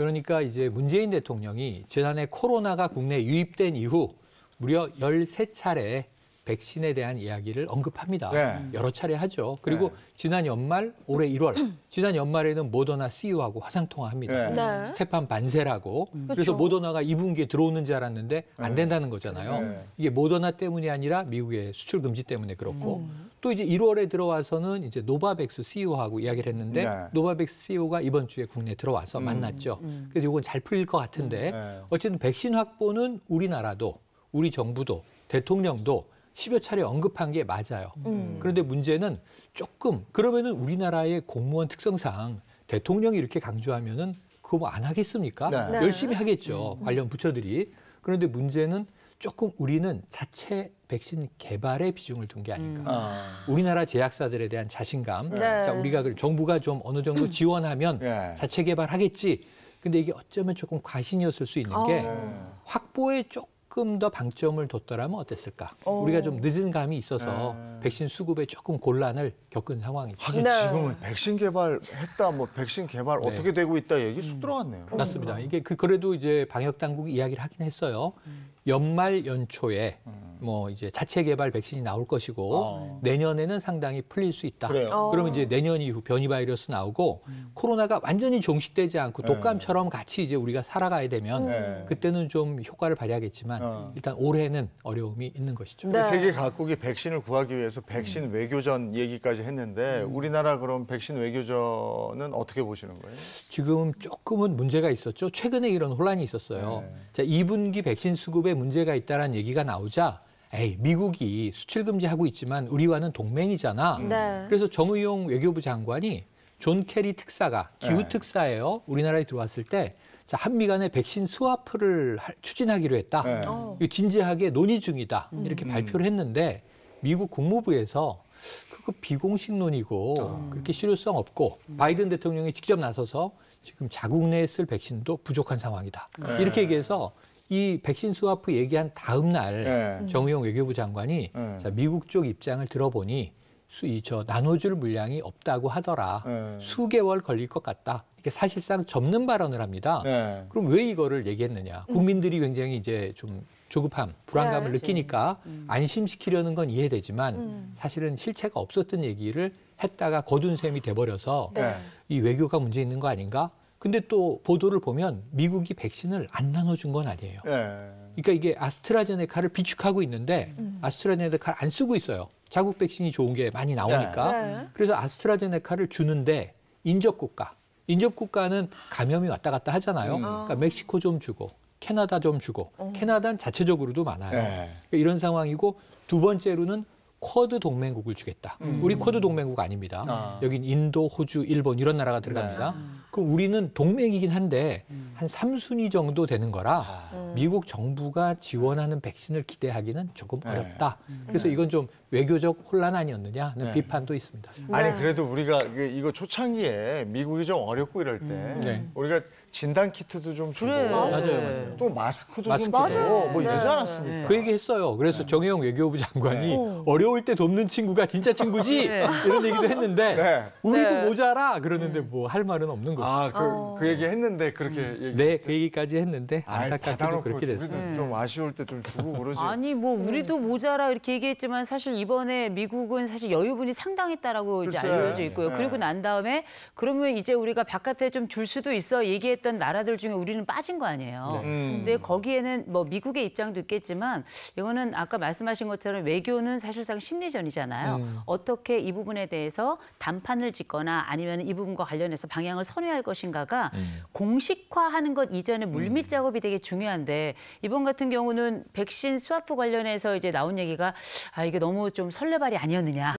그러니까 이제 문재인 대통령이 지난해 코로나가 국내에 유입된 이후 무려 1 3차례 백신에 대한 이야기를 언급합니다. 네. 여러 차례 하죠. 그리고 네. 지난 연말 올해 1월 지난 연말에는 모더나 CEO하고 화상통화합니다. 네. 네. 스테판 반세라고 음. 그래서 그렇죠. 모더나가 2분기에 들어오는 줄 알았는데 안 네. 된다는 거잖아요. 네. 이게 모더나 때문이 아니라 미국의 수출 금지 때문에 그렇고 음. 또 이제 1월에 들어와서는 이제 노바백스 CEO하고 이야기를 했는데 노바백스 CEO가 이번 주에 국내에 들어와서 음. 만났죠. 음. 음. 그래서 이건 잘 풀릴 것 같은데 어쨌든 백신 확보는 우리나라도 우리 정부도 대통령도 10여 차례 언급한 게 맞아요. 음. 음. 그런데 문제는 조금 그러면은 우리나라의 공무원 특성상 대통령이 이렇게 강조하면은 그거 뭐 안 하겠습니까? 네. 네. 열심히 하겠죠. 음. 관련 부처들이. 그런데 문제는 조금 우리는 자체 백신 개발에 비중을 둔 게 아닌가. 음. 아. 우리나라 제약사들에 대한 자신감. 네. 자, 우리가 그 정부가 좀 어느 정도 음. 지원하면 네. 자체 개발하겠지. 근데 이게 어쩌면 조금 과신이었을 수 있는 게 아. 확보에 조금 조금 더 방점을 뒀더라면 어땠을까? 오. 어. 우리가 좀 늦은 감이 있어서 네. 백신 수급에 조금 곤란을 겪은 상황이죠. 하긴 네. 지금은 백신 개발했다, 뭐 백신 개발 네. 어떻게 되고 있다 얘기 쑥 들어왔네요. 음. 맞습니다. 그러니까. 이게 그 그래도 이제 방역 당국이 이야기를 하긴 했어요. 음. 연말 연초에 음. 뭐 이제 자체 개발 백신이 나올 것이고 어. 내년에는 상당히 풀릴 수 있다. 그래요. 어. 그러면 이제 내년 이후 변이 바이러스 나오고 음. 코로나가 완전히 종식되지 않고 독감처럼 같이 이제 우리가 살아가야 되면 음. 네. 그때는 좀 효과를 발휘하겠지만 있지만 어. 일단 올해는 어려움이 있는 것이죠. 네. 세계 각국이 백신을 구하기 위해서 백신 음. 외교전 얘기까지 했는데 음. 우리나라 그럼 백신 외교전은 어떻게 보시는 거예요? 지금 조금은 문제가 있었죠. 최근에 이런 혼란이 있었어요. 네. 자, 2분기 백신 수급에 문제가 있다라는 얘기가 나오자 에이 미국이 수출 금지하고 있지만 우리와는 동맹이잖아. 음. 네. 네. 그래서 정의용 외교부 장관이 존 케리 특사가 기후 네. 특사예요. 우리나라에 들어왔을 때 자, 한미 간의 백신 스와프를 추진하기로 했다. 네. 어. 진지하게 논의 중이다. 음. 이렇게 음. 발표를 했는데 미국 국무부에서 그거 비공식론이고 아. 그렇게 실효성 없고 음. 바이든 대통령이 직접 나서서 지금 자국 내에 쓸 백신도 부족한 상황이다. 네. 이렇게 얘기해서 이 백신 스와프 얘기한 다음 날 네. 음. 정의용 외교부 장관이 네. 자, 미국 쪽 입장을 들어보니 수이저 나눠줄 물량이 없다고 하더라. 네. 수개월 걸릴 것 같다. 이게 사실상 접는 발언을 합니다. 네. 그럼 왜 이거를 얘기했느냐? 음. 국민들이 굉장히 이제 좀 조급함, 불안감을 느끼니까 음. 음. 안심시키려는 건 이해되지만 사실은 실체가 없었던 얘기를 했다가 거둔 셈이 돼버려서 네. 이 외교가 문제 있는 거 아닌가? 근데 또 보도를 보면 미국이 백신을 안 나눠준 건 아니에요. 네. 그러니까 이게 아스트라제네카를 비축하고 있는데 아스트라제네카를 안 쓰고 있어요. 자국 백신이 좋은 게 많이 나오니까 네. 네. 그래서 아스트라제네카를 주는데 인접 국가 인접 국가는 감염이 왔다 갔다 하잖아요. 음. 그러니까 멕시코 좀 주고 캐나다 좀 주고 어. 캐나다는 자체적으로도 많아요. 네. 그러니까 이런 상황이고 두 번째로는 쿼드 동맹국을 주겠다. 음. 우리 쿼드 동맹국 아닙니다. 아. 여긴 인도, 호주, 일본 이런 나라가 들어갑니다. 네. 그럼 우리는 동맹이긴 한데 음. 한 3순위 정도 되는 거라 아. 음. 미국 정부가 지원하는 백신을 기대하기는 조금 네. 어렵다. 음. 그래서 음. 이건 좀 외교적 혼란 아니었느냐 하는 네. 비판도 있습니다. 음. 아니 네. 그래도 우리가 그 이거 초창기에 미국이 좀 어렵고 이럴 때 음. 네. 우리가 진단 키트도 좀 주고 그 맞아요, 맞아요. 또 마스크도 마스크. 좀 주고 뭐 네. 이러지 네. 않았습니까? 그 얘기 했어요. 그래서 정혜영 외교부 장관이 어. 어려울 때 돕는 친구가 진짜 친구지 이런 얘기도 했는데 우리도 모자라 그러는데 뭐 할 말은 없는 거예 거죠. 아, 아, 그, 어. 그 얘기 했는데 그렇게 음. 얘기. 네, 그 얘기까지 했는데 아이, 안타깝게도 그렇게 됐어요. 우좀 네. 아쉬울 때 좀 주고 그러지. 아니 뭐 우리도 음. 모자라 이렇게 얘기했지만 사실 이번에 미국은 사실 여유분이 상당했다라고 이제 알려져 있고요. 네. 그리고 난 다음에 그러면 이제 우리가 바깥에 좀 줄 수도 있어 얘기했던 나라들 중에 우리는 빠진 거 아니에요. 네. 음. 근데 거기에는 뭐 미국의 입장도 있겠지만 이거는 아까 말씀하신 것처럼 외교는 사실상 심리전이잖아요. 음. 어떻게 이 부분에 대해서 단판을 짓거나 아니면 이 부분과 관련해서 방향을 선회 참여할 것인가가 음. 공식화하는 것 이전에 물밑 음. 작업이 되게 중요한데 이번 같은 경우는 백신 스와프 관련해서 이제 나온 얘기가 아 이게 너무 좀 설레발이 아니었느냐.